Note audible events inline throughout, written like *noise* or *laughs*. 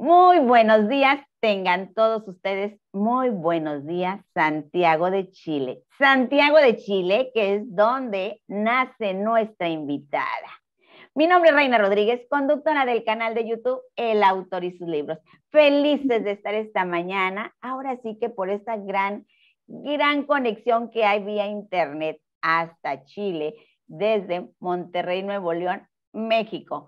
Muy buenos días, tengan todos ustedes muy buenos días, Santiago de Chile. Santiago de Chile, que es donde nace nuestra invitada. Mi nombre es Reina Rodríguez, conductora del canal de YouTube El Autor y sus libros. Felices de estar esta mañana, ahora sí que por esta gran, gran conexión que hay vía internet hasta Chile, desde Monterrey, Nuevo León, México.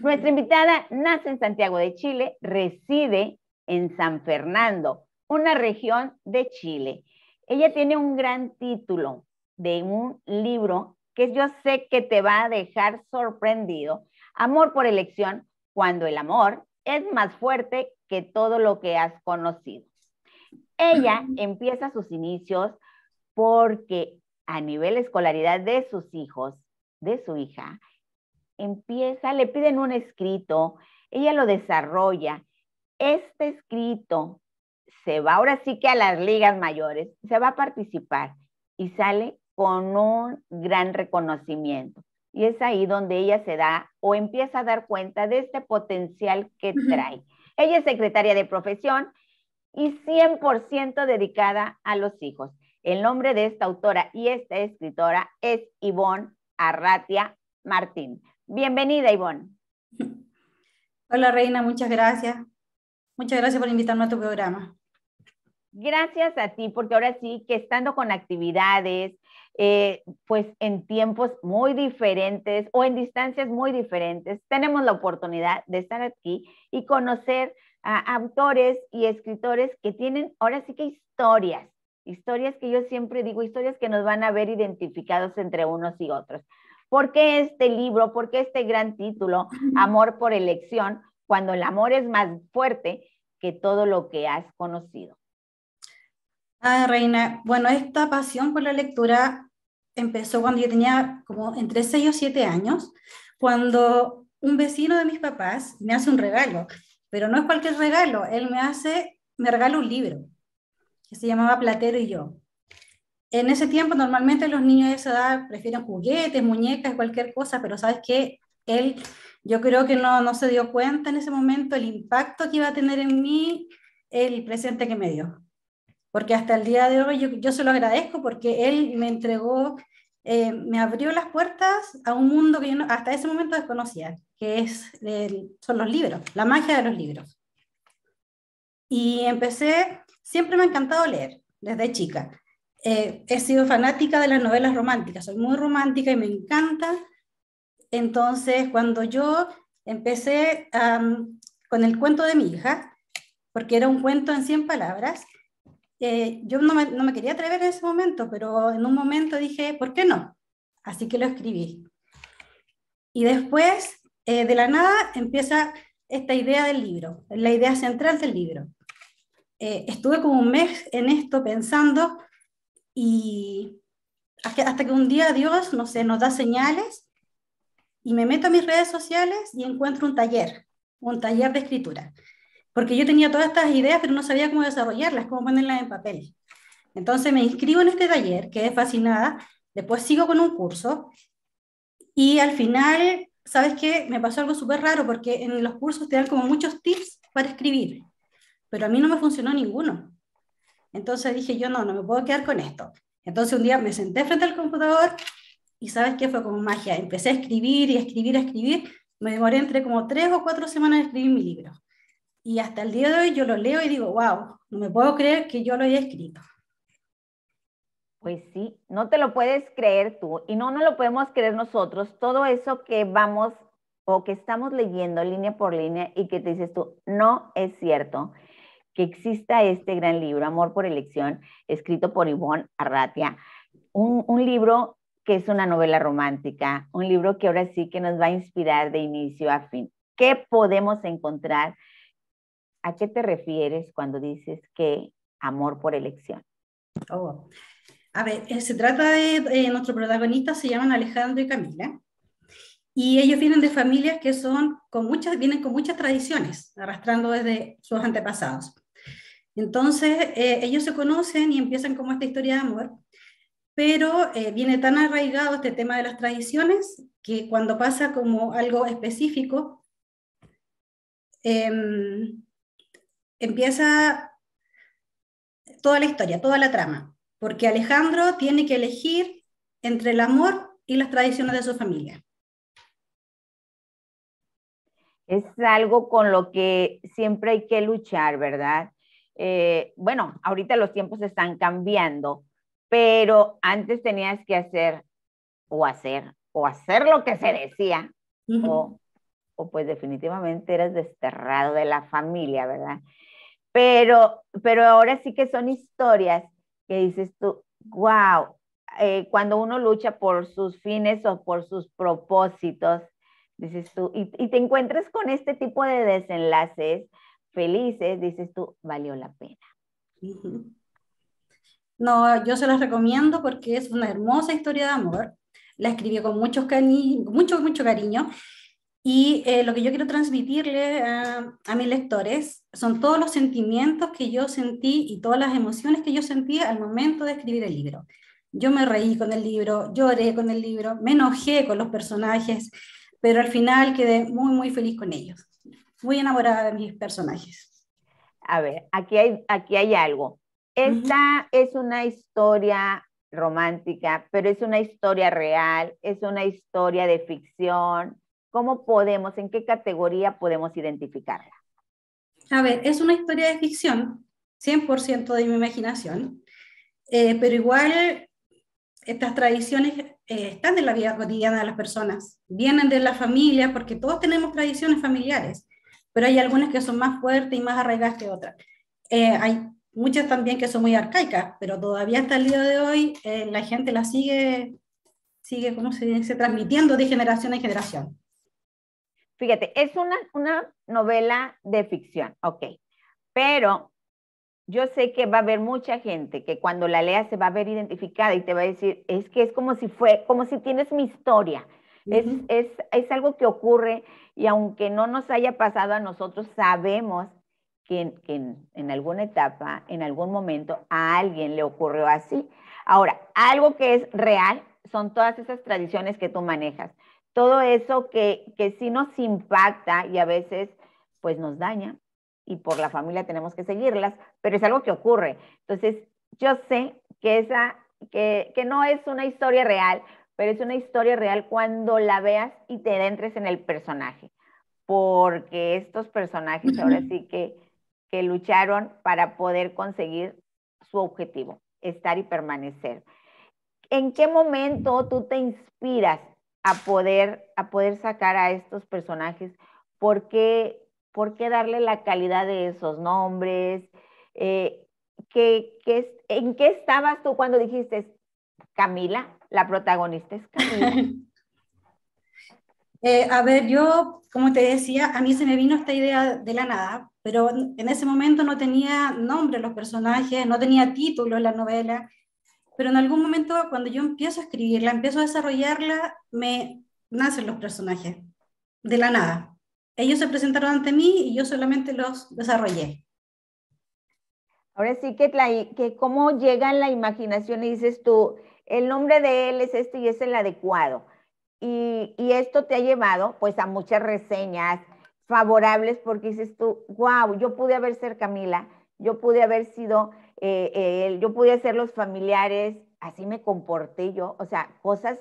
Nuestra invitada nace en Santiago de Chile, reside en San Fernando, una región de Chile. Ella tiene un gran título de un libro que yo sé que te va a dejar sorprendido. Amor por elección, cuando el amor es más fuerte que todo lo que has conocido. Ella *clears throat* empieza sus inicios porque a nivel escolaridad de sus hijos, de su hija, empieza, le piden un escrito, ella lo desarrolla. Este escrito se va ahora sí que a las ligas mayores, se va a participar y sale con un gran reconocimiento. Y es ahí donde ella se da o empieza a dar cuenta de este potencial que trae. Ella es secretaria de profesión y 100% dedicada a los hijos. El nombre de esta autora y esta escritora es Ivonne Arratia Martín. Bienvenida, Ivonne. Hola, Reina, muchas gracias. Muchas gracias por invitarme a tu programa. Gracias a ti, porque ahora sí que estando con actividades, eh, pues en tiempos muy diferentes o en distancias muy diferentes, tenemos la oportunidad de estar aquí y conocer a autores y escritores que tienen ahora sí que historias, historias que yo siempre digo, historias que nos van a ver identificados entre unos y otros. ¿Por qué este libro? ¿Por qué este gran título, Amor por elección, cuando el amor es más fuerte que todo lo que has conocido? Ah, Reina, bueno, esta pasión por la lectura empezó cuando yo tenía como entre 6 o 7 años, cuando un vecino de mis papás me hace un regalo, pero no es cualquier regalo, él me hace, me regala un libro que se llamaba Platero y yo en ese tiempo normalmente los niños de esa edad prefieren juguetes, muñecas, cualquier cosa, pero sabes que él, yo creo que no, no se dio cuenta en ese momento el impacto que iba a tener en mí el presente que me dio. Porque hasta el día de hoy yo, se lo agradezco porque él me entregó, eh, me abrió las puertas a un mundo que yo hasta ese momento desconocía, que es son los libros, la magia de los libros. Y empecé, siempre me ha encantado leer desde chica eh, he sido fanática de las novelas románticas, soy muy romántica y me encanta. Entonces, cuando yo empecé con el cuento de mi hija, porque era un cuento en 100 palabras, eh, yo no me, no me, quería atrever en ese momento, pero en un momento dije, ¿por qué no? Así que lo escribí. Y después, eh, de la nada, empieza esta idea del libro, la idea central del libro. estuve como un mes en esto pensando y hasta que un día Dios, no sé, nos da señales y me meto a mis redes sociales y encuentro un taller, un taller de escritura. Porque yo tenía todas estas ideas, pero no sabía cómo desarrollarlas, cómo ponerlas en papel. Entonces me inscribo en este taller, Que quedé fascinada, después sigo con un curso y al final, ¿sabes qué? Me pasó algo súper raro porque en los cursos te dan como muchos tips para escribir, pero a mí no me funcionó ninguno. Entonces dije, yo no, no me puedo quedar con esto. Entonces un día me senté frente al computador y sabes qué fue como magia. Empecé a escribir y a escribir, a escribir. Me demoré entre como tres o cuatro semanas en escribir mi libro. Y hasta el día de hoy yo lo leo y digo, wow, no me puedo creer que yo lo haya escrito. Pues sí, no te lo puedes creer tú y no no lo podemos creer nosotros. Todo eso que vamos o que estamos leyendo línea por línea y que te dices tú, no es cierto que exista este gran libro, Amor por Elección, escrito por Ivonne Arratia. Un, un, libro que es una novela romántica, un libro que ahora sí que nos va a inspirar de inicio a fin. ¿Qué podemos encontrar? ¿A qué te refieres cuando dices que amor por elección? Oh. A ver, eh, se trata de, nuestros eh, nuestro protagonista se llaman Alejandro y Camila, y ellos vienen de familias que son con muchas, vienen con muchas tradiciones, arrastrando desde sus antepasados. Entonces, eh, ellos se conocen y empiezan como esta historia de amor, pero eh, viene tan arraigado este tema de las tradiciones que cuando pasa como algo específico, em, empieza toda la historia, toda la trama, porque Alejandro tiene que elegir entre el amor y las tradiciones de su familia. Es algo con lo que siempre hay que luchar, ¿verdad? Eh, bueno, ahorita los tiempos están cambiando, pero antes tenías que hacer o hacer o hacer lo que se decía o, o, pues definitivamente eras desterrado de la familia, ¿verdad? Pero, pero ahora sí que son historias que dices tú, wow, eh, cuando uno lucha por sus fines o por sus propósitos, dices tú, y, y te encuentras con este tipo de desenlaces, felices, dices tú, valió la pena. No, yo se las recomiendo porque es una hermosa historia de amor. La escribí con muchos mucho, mucho cariño. Y eh, lo que yo quiero transmitirle a, a, mis lectores son todos los sentimientos que yo sentí y todas las emociones que yo sentí al momento de escribir el libro. Yo me reí con el libro, lloré con el libro, me enojé con los personajes, pero al final quedé muy, muy feliz con ellos muy enamorada de mis personajes. A ver, aquí hay, aquí hay algo. Esta es una historia romántica, pero es una historia real, es una historia de ficción. ¿Cómo podemos, en qué categoría podemos identificarla? A ver, es una historia de ficción, 100% de mi imaginación, eh, pero igual estas tradiciones eh, están en la vida cotidiana de las personas, vienen de la familia, porque todos tenemos tradiciones familiares pero hay algunas que son más fuertes y más arraigadas que otras. Eh, hay muchas también que son muy arcaicas, pero todavía hasta el día de hoy eh, la gente la sigue, sigue, ¿cómo se transmitiendo de generación en generación. Fíjate, es una, una novela de ficción, ok, pero yo sé que va a haber mucha gente que cuando la lea se va a ver identificada y te va a decir, es que es como si fue, como si tienes mi historia, es, algo que ocurre y aunque no nos haya pasado a nosotros, sabemos que, en, alguna etapa, en algún momento, a alguien le ocurrió así. Ahora, algo que es real son todas esas tradiciones que tú manejas. Todo eso que, que sí nos impacta y a veces pues nos daña y por la familia tenemos que seguirlas, pero es algo que ocurre. Entonces, yo sé que esa que, que, no es una historia real, pero es una historia real cuando la veas y te entres en el personaje, porque estos personajes ahora sí que, que lucharon para poder conseguir su objetivo, estar y permanecer. ¿En qué momento tú te inspiras a poder, a poder sacar a estos personajes? ¿Por qué, por qué darle la calidad de esos nombres? Eh, ¿qué, en qué estabas tú cuando dijiste, Camila, la protagonista es *laughs* eh, a ver, yo, como te decía, a mí se me vino esta idea de la nada, pero en ese momento no tenía nombre los personajes, no tenía título la novela, pero en algún momento cuando yo empiezo a escribirla, empiezo a desarrollarla, me nacen los personajes, de la nada. Ellos se presentaron ante mí y yo solamente los desarrollé. Ahora sí que, que cómo llega la imaginación y dices tú, el nombre de él es este y es el adecuado. Y, esto te ha llevado pues a muchas reseñas favorables porque dices tú, wow, yo pude haber ser Camila, yo pude haber sido eh, él, yo pude ser los familiares, así me comporté yo, o sea, cosas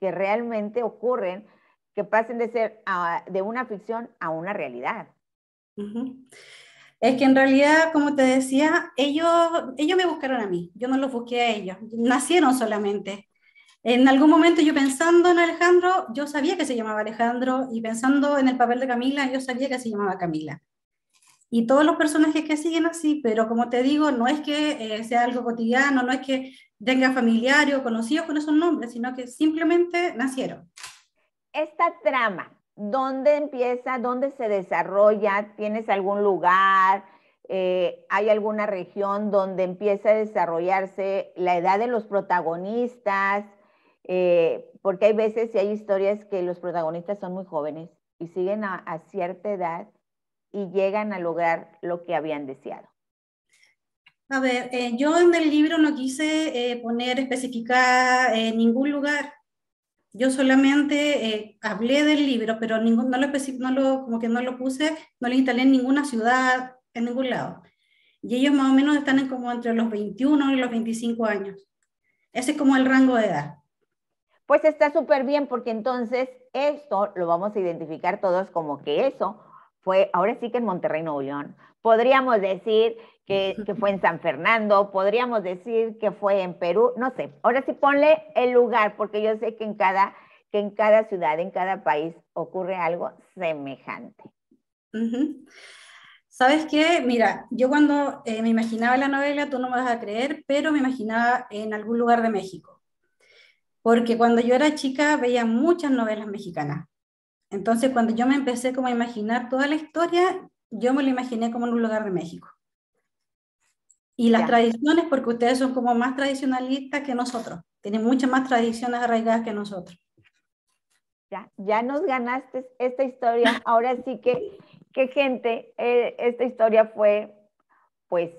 que realmente ocurren, que pasen de ser ah, de una ficción a una realidad. Es que en realidad, como te decía, ellos, ellos me buscaron a mí, yo no los busqué a ellos, nacieron solamente. En algún momento yo pensando en Alejandro, yo sabía que se llamaba Alejandro y pensando en el papel de Camila, yo sabía que se llamaba Camila. Y todos los personajes que siguen así, pero como te digo, no es que eh, sea algo cotidiano, no es que tenga familiares o conocidos con esos nombres, sino que simplemente nacieron. Esta trama ¿dónde empieza? ¿Dónde se desarrolla? ¿Tienes algún lugar? Eh, ¿Hay alguna región donde empieza a desarrollarse la edad de los protagonistas? Eh, porque hay veces y hay historias que los protagonistas son muy jóvenes y siguen a, cierta edad y llegan a lograr lo que habían deseado. A ver, eh, yo en el libro no quise poner especificar eh, ningún lugar. Yo solamente eh, hablé del libro, pero no, lo, como que no lo puse, no lo instalé en ninguna ciudad, en ningún lado. Y ellos más o menos están como entre los 21 y los 25 años. Ese es como el rango de edad. Pues está súper bien porque entonces esto lo vamos a identificar todos como que eso fue, ahora sí que en Monterrey, no León, podríamos decir que, fue en San Fernando, podríamos decir que fue en Perú, no sé. Ahora sí ponle el lugar, porque yo sé que en cada, que en cada ciudad, en cada país ocurre algo semejante. ¿Sabes qué? Mira, yo cuando eh, me imaginaba la novela, tú no me vas a creer, pero me imaginaba en algún lugar de México. Porque cuando yo era chica veía muchas novelas mexicanas. Entonces, cuando yo me empecé como a imaginar toda la historia, yo me lo imaginé como en un lugar de México. Y las tradiciones, porque ustedes son como más tradicionalistas que nosotros, tienen muchas más tradiciones arraigadas que nosotros. Ya, ya nos ganaste esta historia. *laughs* Ahora sí que, qué gente, eh, esta historia fue, pues,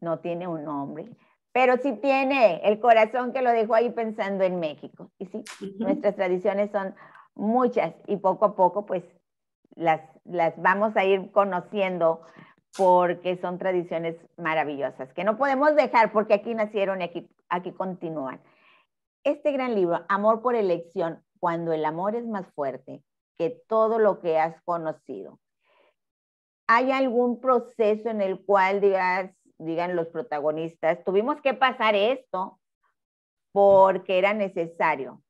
no tiene un nombre, pero sí tiene el corazón que lo dejó ahí pensando en México. Y sí, nuestras tradiciones son muchas y poco a poco pues las, vamos a ir conociendo porque son tradiciones maravillosas que no podemos dejar porque aquí nacieron y aquí, aquí continúan. Este gran libro, Amor por elección, cuando el amor es más fuerte que todo lo que has conocido. ¿Hay algún proceso en el cual digas, digan los protagonistas, tuvimos que pasar esto porque era necesario?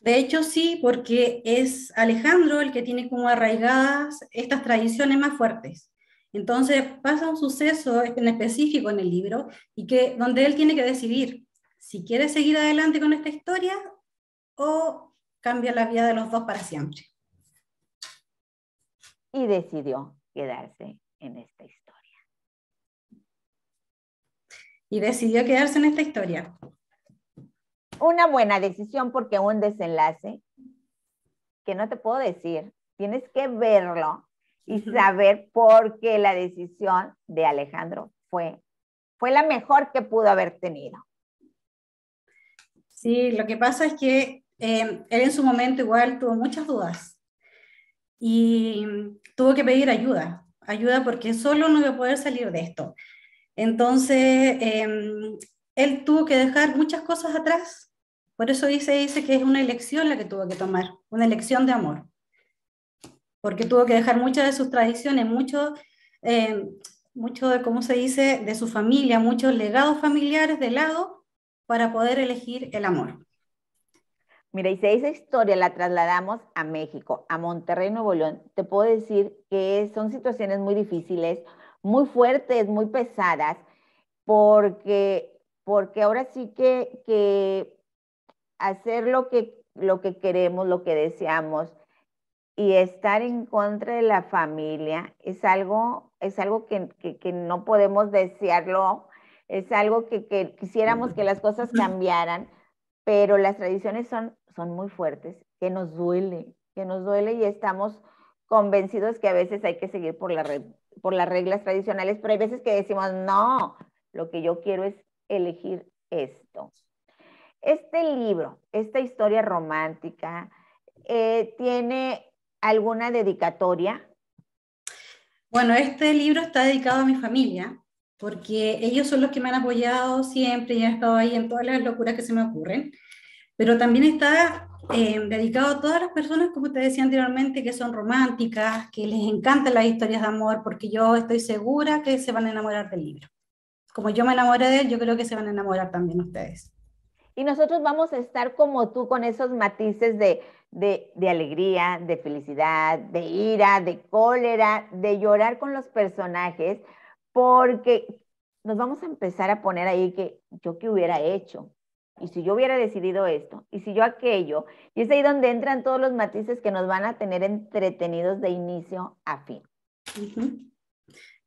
De hecho, sí, porque es Alejandro el que tiene como arraigadas estas tradiciones más fuertes. Entonces pasa un suceso en específico en el libro y que donde él tiene que decidir si quiere seguir adelante con esta historia o cambia la vida de los dos para siempre. Y decidió quedarse en esta historia. Y decidió quedarse en esta historia una buena decisión porque un desenlace que no te puedo decir, tienes que verlo y saber por qué la decisión de Alejandro fue, fue la mejor que pudo haber tenido. Sí, lo que pasa es que em, él en su momento igual tuvo muchas dudas y tuvo que pedir ayuda, ayuda porque solo no iba a poder salir de esto. Entonces, em, él tuvo que dejar muchas cosas atrás por eso dice, dice que es una elección la que tuvo que tomar, una elección de amor, porque tuvo que dejar muchas de sus tradiciones, mucho, eh, de, ¿cómo se dice?, de su familia, muchos legados familiares de lado para poder elegir el amor. Mira, y si esa historia la trasladamos a México, a Monterrey, Nuevo León, te puedo decir que son situaciones muy difíciles, muy fuertes, muy pesadas, porque, porque ahora sí que, que hacer lo que, lo que queremos, lo que deseamos y estar en contra de la familia es algo, es algo que, no podemos desearlo, es algo que, quisiéramos que las cosas cambiaran, pero las tradiciones son, muy fuertes, que nos duele, que nos duele y estamos convencidos que a veces hay que seguir por, la por las reglas tradicionales, pero hay veces que decimos, no, lo que yo quiero es elegir esto. Este libro, esta historia romántica, eh, ¿tiene alguna dedicatoria? Bueno, este libro está dedicado a mi familia, porque ellos son los que me han apoyado siempre y han estado ahí en todas las locuras que se me ocurren. Pero también está eh, dedicado a todas las personas, como te decía anteriormente, que son románticas, que les encantan las historias de amor, porque yo estoy segura que se van a enamorar del libro. Como yo me enamoré de él, yo creo que se van a enamorar también ustedes. Y nosotros vamos a estar como tú con esos matices de, alegría, de felicidad, de ira, de cólera, de llorar con los personajes, porque nos vamos a empezar a poner ahí que yo qué hubiera hecho, y si yo hubiera decidido esto, y si yo aquello, y es ahí donde entran todos los matices que nos van a tener entretenidos de inicio a fin.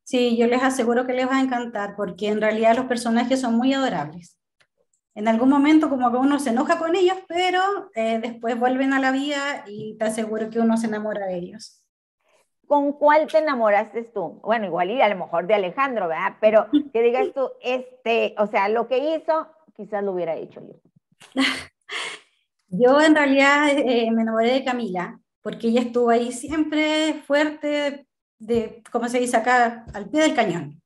Sí, yo les aseguro que les va a encantar porque en realidad los personajes son muy adorables en algún momento como que uno se enoja con ellos, pero eh, después vuelven a la vida y te aseguro que uno se enamora de ellos. ¿Con cuál te enamoraste tú? Bueno, igual y a lo mejor de Alejandro, ¿verdad? Pero que digas tú, este, o sea, lo que hizo, quizás lo hubiera hecho yo. *laughs* Yo en realidad eh, me enamoré de Camila, porque ella estuvo ahí siempre fuerte, de, como se dice acá, al pie del cañón.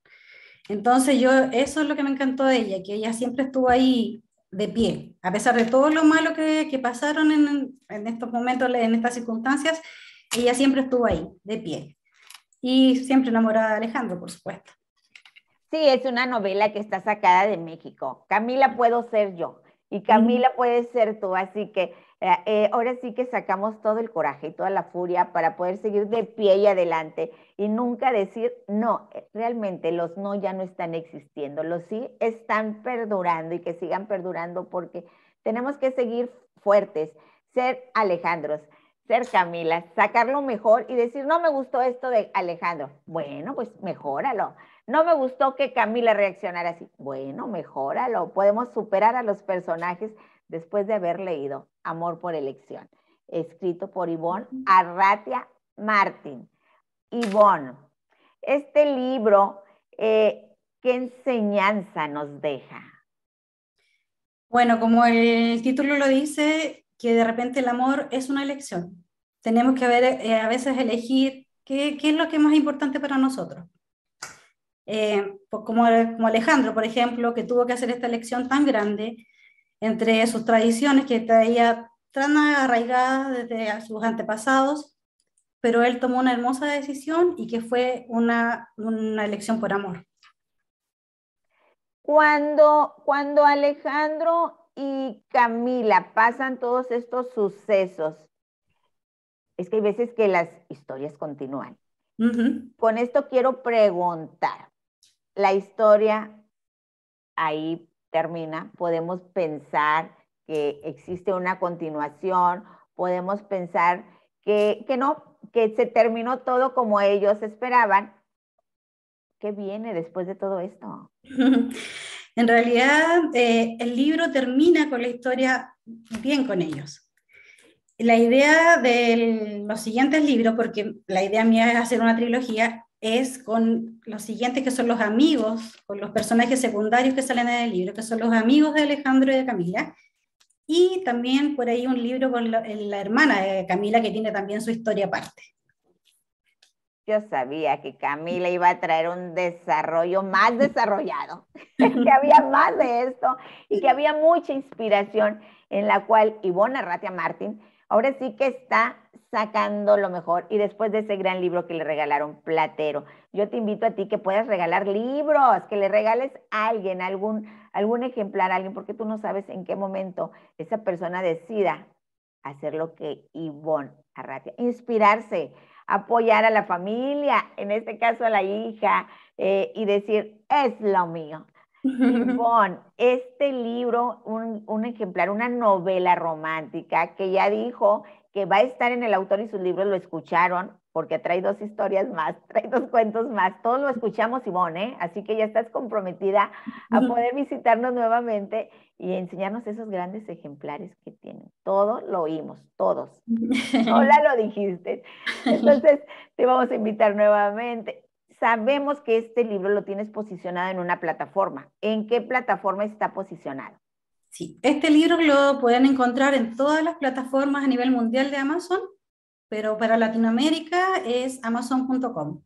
Entonces yo, eso es lo que me encantó de ella, que ella siempre estuvo ahí de pie, a pesar de todo lo malo que, pasaron en, en, estos momentos, en estas circunstancias, ella siempre estuvo ahí, de pie. Y siempre enamorada de Alejandro, por supuesto. Sí, es una novela que está sacada de México. Camila, puedo ser yo. Y Camila puede ser tú, así que eh, eh, ahora sí que sacamos todo el coraje y toda la furia para poder seguir de pie y adelante y nunca decir no, eh, realmente los no ya no están existiendo, los sí están perdurando y que sigan perdurando porque tenemos que seguir fuertes, ser Alejandros, ser Camila, sacarlo mejor y decir no me gustó esto de Alejandro. Bueno, pues mejóralo no me gustó que Camila reaccionara así. Bueno, mejoralo, Podemos superar a los personajes después de haber leído Amor por Elección, escrito por Ivonne Arratia Martín. Ivonne, este libro, eh, ¿qué enseñanza nos deja? Bueno, como el título lo dice, que de repente el amor es una elección. Tenemos que ver, eh, a veces elegir qué, qué es lo que es más importante para nosotros eh, pues como, como Alejandro, por ejemplo, que tuvo que hacer esta elección tan grande entre sus tradiciones que traía tan arraigadas desde sus antepasados, pero él tomó una hermosa decisión y que fue una, una elección por amor. Cuando, cuando Alejandro y Camila pasan todos estos sucesos, es que hay veces que las historias continúan. Con esto quiero preguntar, la historia ahí termina, podemos pensar que existe una continuación, podemos pensar que, no, que se terminó todo como ellos esperaban. ¿Qué viene después de todo esto? *laughs* En realidad, eh, el libro termina con la historia bien con ellos. La idea de los siguientes libros, porque la idea mía es hacer una trilogía, es con los siguientes que son los amigos, con los personajes secundarios que salen en el libro, que son los amigos de Alejandro y de Camila, y también por ahí un libro con la, eh, hermana de Camila que tiene también su historia aparte. Yo sabía que Camila iba a traer un desarrollo más desarrollado, *laughs* que había más de esto y que había mucha inspiración en la cual Ivonne Ratia Martín ahora sí que está sacando lo mejor y después de ese gran libro que le regalaron, Platero. Yo te invito a ti que puedas regalar libros, que le regales a alguien, algún, algún ejemplar a alguien, porque tú no sabes en qué momento esa persona decida hacer lo que Ivonne Arratia, inspirarse, apoyar a la familia, en este caso a la hija, eh, y decir, es lo mío. *laughs* Ivonne, este libro, un, un ejemplar, una novela romántica que ya dijo que va a estar en el autor y sus libros, lo escucharon, porque trae dos historias más, *laughs* trae dos cuentos más. Todos lo escuchamos, Ivonne, ¿eh? así que ya estás comprometida a poder visitarnos nuevamente y enseñarnos esos grandes ejemplares que tienen. Todo lo oímos, todos. Hola, *laughs* lo dijiste. Entonces, te vamos a invitar nuevamente. Sabemos que este libro lo tienes posicionado en una plataforma. ¿En qué plataforma está posicionado? Sí, este libro lo pueden encontrar en todas las plataformas a nivel mundial de Amazon, pero para Latinoamérica es amazon.com.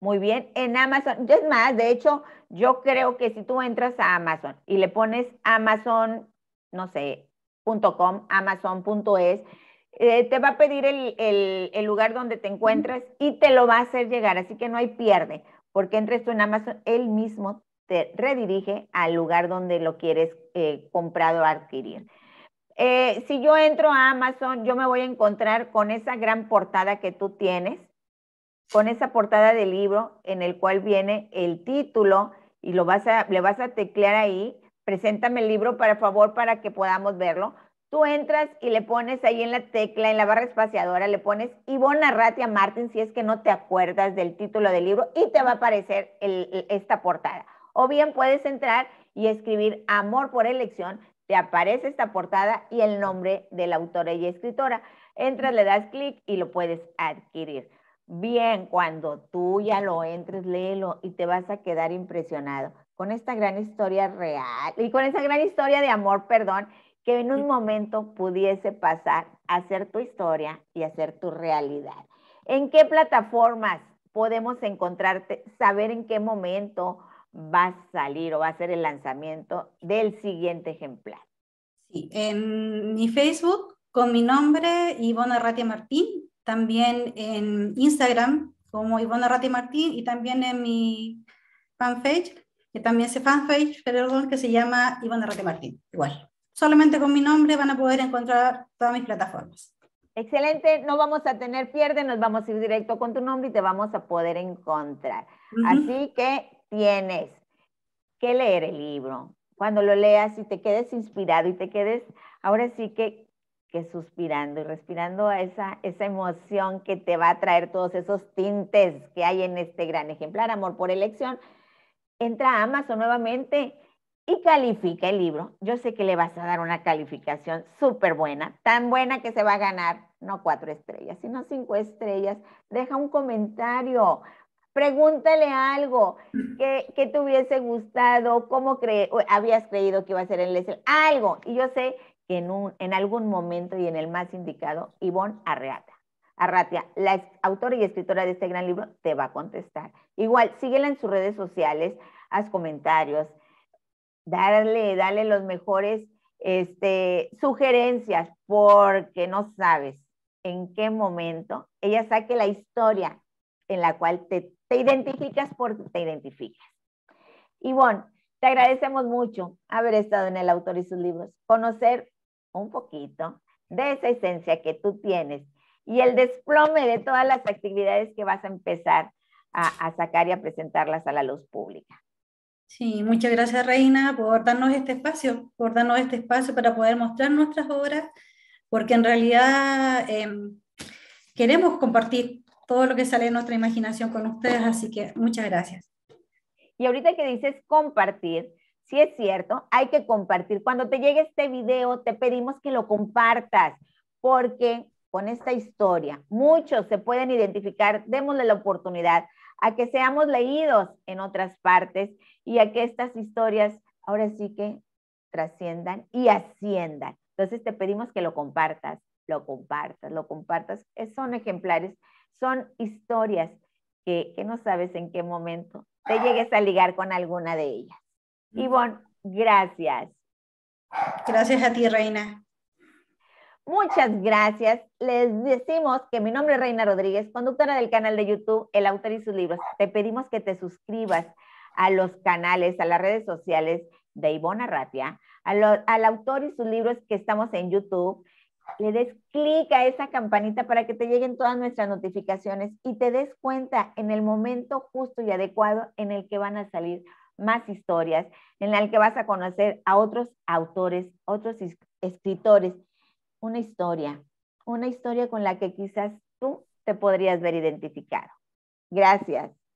Muy bien, en Amazon. Es más, de hecho, yo creo que si tú entras a Amazon y le pones Amazon, no sé, .com, amazon.es, eh, te va a pedir el, lugar donde te encuentras y te lo va a hacer llegar. Así que no hay pierde, porque entres tú en Amazon, él mismo te redirige al lugar donde lo quieres eh, comprar o adquirir. Eh, si yo entro a Amazon, yo me voy a encontrar con esa gran portada que tú tienes, con esa portada del libro en el cual viene el título y lo vas a, le vas a teclear ahí, preséntame el libro por favor para que podamos verlo. Tú entras y le pones ahí en la tecla, en la barra espaciadora, le pones Ivonne Arratia Martin si es que no te acuerdas del título del libro y te va a aparecer esta portada. O bien puedes entrar y escribir Amor por elección, te aparece esta portada y el nombre de la autora y escritora. Entras, le das clic y lo puedes adquirir. Bien, cuando tú ya lo entres, léelo y te vas a quedar impresionado con esta gran historia real y con esa gran historia de amor, perdón, que en un momento pudiese pasar a ser tu historia y a ser tu realidad. ¿En qué plataformas podemos encontrarte, saber en qué momento va a salir o va a ser el lanzamiento del siguiente ejemplar. Sí, en mi Facebook con mi nombre Ivona Arratia Martín, también en Instagram como Ivona Arratia Martín y también en mi fanpage, que también se fanpage, perdón, que se llama Ivona Arratia Martín, igual. Solamente con mi nombre van a poder encontrar todas mis plataformas. Excelente, no vamos a tener pierde, nos vamos a ir directo con tu nombre y te vamos a poder encontrar. Así que tienes que leer el libro. Cuando lo leas y te quedes inspirado y te quedes, ahora sí que, suspirando y respirando esa, esa emoción que te va a traer todos esos tintes que hay en este gran ejemplar, Amor por Elección, entra a Amazon nuevamente y califica el libro. Yo sé que le vas a dar una calificación súper buena, tan buena que se va a ganar no cuatro estrellas, sino cinco estrellas. Deja un comentario, pregúntale algo que, te hubiese gustado, cómo cre habías creído que iba a ser el algo. Y yo sé que en, en algún momento y en el más indicado, Ivonne Arreata. Arratia, la autora y escritora de este gran libro, te va a contestar. Igual, síguela en sus redes sociales, haz comentarios, dale los mejores este, sugerencias, porque no sabes en qué momento ella saque la historia en la cual te te identificas por te identificas. Y bueno, te agradecemos mucho haber estado en el autor y sus libros, conocer un poquito de esa esencia que tú tienes y el desplome de todas las actividades que vas a empezar a, sacar y a presentarlas a la luz pública. Sí, muchas gracias Reina por darnos este espacio, por darnos este espacio para poder mostrar nuestras obras, porque en realidad em, queremos compartir todo lo que sale de nuestra imaginación con ustedes, así que muchas gracias. Y ahorita que dices compartir, sí es cierto, hay que compartir. Cuando te llegue este video, te pedimos que lo compartas, porque con esta historia muchos se pueden identificar, démosle la oportunidad a que seamos leídos en otras partes y a que estas historias ahora sí que trasciendan y asciendan. Entonces te pedimos que lo compartas, lo compartas, lo compartas. Son ejemplares son historias que, no sabes en qué momento te ah. llegues a ligar con alguna de ellas. Mm. Ivonne, gracias. Gracias a ti, Reina. Muchas gracias. Les decimos que mi nombre es Reina Rodríguez, conductora del canal de YouTube El Autor y sus libros. Te pedimos que te suscribas a los canales, a las redes sociales de Ivonne Arratia, al autor y sus libros que estamos en YouTube, le des clic a esa campanita para que te lleguen todas nuestras notificaciones y te des cuenta en el momento justo y adecuado en el que van a salir más historias, en el que vas a conocer a otros autores, otros escritores, una historia, una historia con la que quizás tú te podrías ver identificado. Gracias.